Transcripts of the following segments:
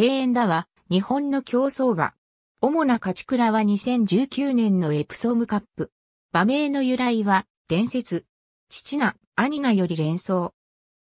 永園だは、日本の競走馬。主な勝ち倉は2019年のエプソムカップ。馬名の由来は、伝説。父な、兄なより連想。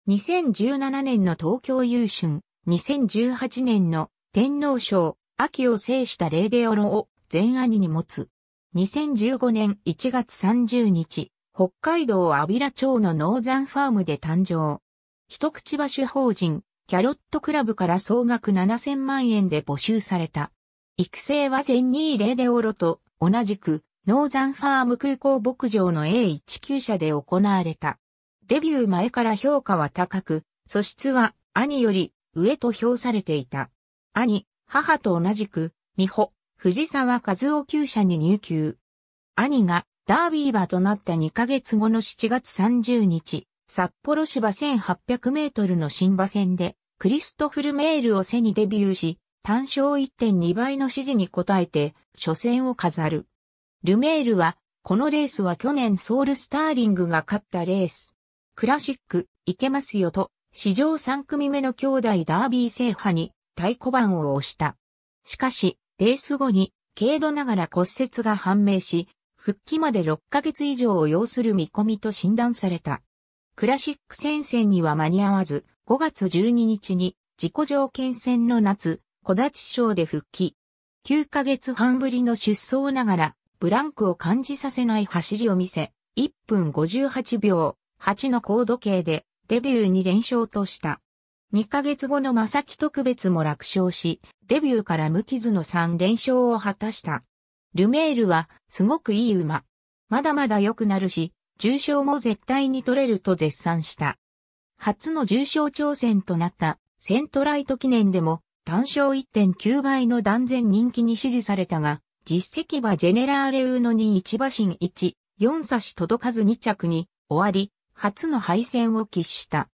2017年の東京優春、2018年の天皇賞、秋を制したレーデオロを全兄に持つ。2015年1月30日、北海道阿平町のノーザンファームで誕生。一口馬主法人、キャロットクラブから総額7000万円で募集された。育成は全20でオロと同じくノーザンファーム空港牧場の A19 社で行われた。デビュー前から評価は高く、素質は兄より上と評されていた。兄、母と同じく、美穂、藤沢和夫級車に入級。兄がダービー馬となった2ヶ月後の7月30日、札幌芝1800メートルの新馬戦で、クリストフル・メールを背にデビューし、単勝1.2倍の指示に応えて、初戦を飾る。ルメールは、このレースは去年ソウルスターリングが勝ったレース。クラシック、いけますよと、史上3組目の兄弟ダービー制覇に太鼓判を押した。しかし、レース後に、軽度ながら骨折が判明し、復帰まで6ヶ月以上を要する見込みと診断された。クラシック戦線には間に合わず、5月12日に自己条件戦の夏、小立賞で復帰。9ヶ月半ぶりの出走ながら、ブランクを感じさせない走りを見せ、1分58秒、8の高度計で、デビューに連勝とした。2ヶ月後の正木特別も楽勝し、デビューから無傷の3連勝を果たした。ルメールは、すごくいい馬。まだまだ良くなるし、重賞も絶対に取れると絶賛した。初の重賞挑戦となったセントライト記念でも単勝1.9倍の断然人気に支持されたが、実績はジェネラーレウーノに1馬身1、4差し届かず2着に終わり、初の敗戦を喫した。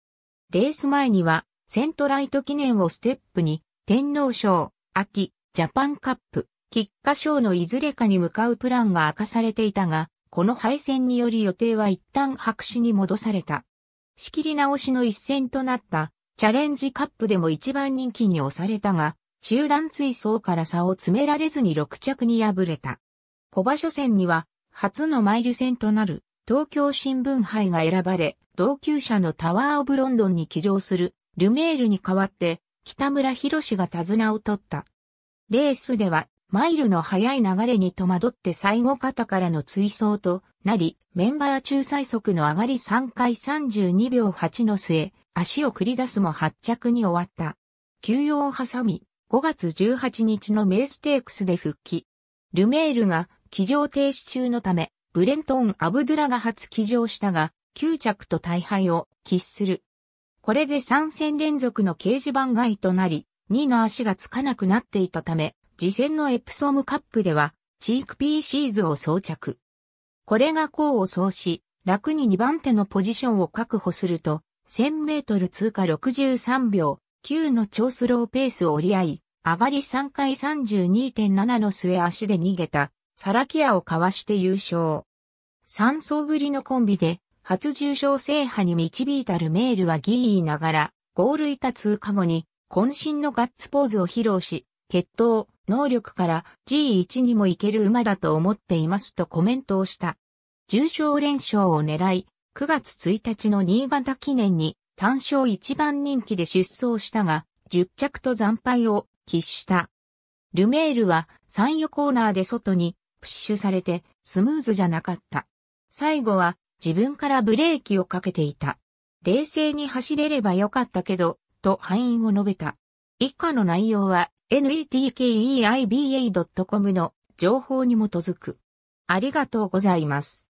レース前には、セントライト記念をステップに、天皇賞、秋、ジャパンカップ、菊花賞のいずれかに向かうプランが明かされていたが、この敗戦により予定は一旦白紙に戻された。仕切り直しの一戦となったチャレンジカップでも一番人気に押されたが、中段追走から差を詰められずに6着に敗れた。小場初戦には、初のマイル戦となる東京新聞杯が選ばれ、同級者のタワーオブロンドンに騎乗するルメールに代わって北村博士が手綱を取った。レースではマイルの速い流れに戸惑って最後方からの追走となり、メンバー中最速の上がり3回32秒8の末、足を繰り出すも発着に終わった。休養を挟み、5月18日のメイステークスで復帰。ルメールが騎乗停止中のため、ブレントン・アブドゥラが初騎乗したが、9着と大敗を喫する。これで3戦連続の掲示板外となり、2の足がつかなくなっていたため、次戦のエプソムカップでは、チークピーシーズを装着。これが功を奏し、楽に2番手のポジションを確保すると、1000メートル通過63秒、9の超スローペースを折り合い、上がり3回32.7の末足で逃げた、サラキアをかわして優勝。3層ぶりのコンビで、初重賞制覇に導いたルメールはギーながら、ゴール板通過後に、渾身のガッツポーズを披露し、決闘、能力から G1 にもいける馬だと思っていますとコメントをした。重賞連勝を狙い、9月1日の新潟記念に単勝一番人気で出走したが、10着と惨敗を喫した。ルメールは参与コーナーで外にプッシュされてスムーズじゃなかった。最後は自分からブレーキをかけていた。冷静に走れればよかったけど、と敗因を述べた。以下の内容は netkeiba.com の情報に基づく。ありがとうございます。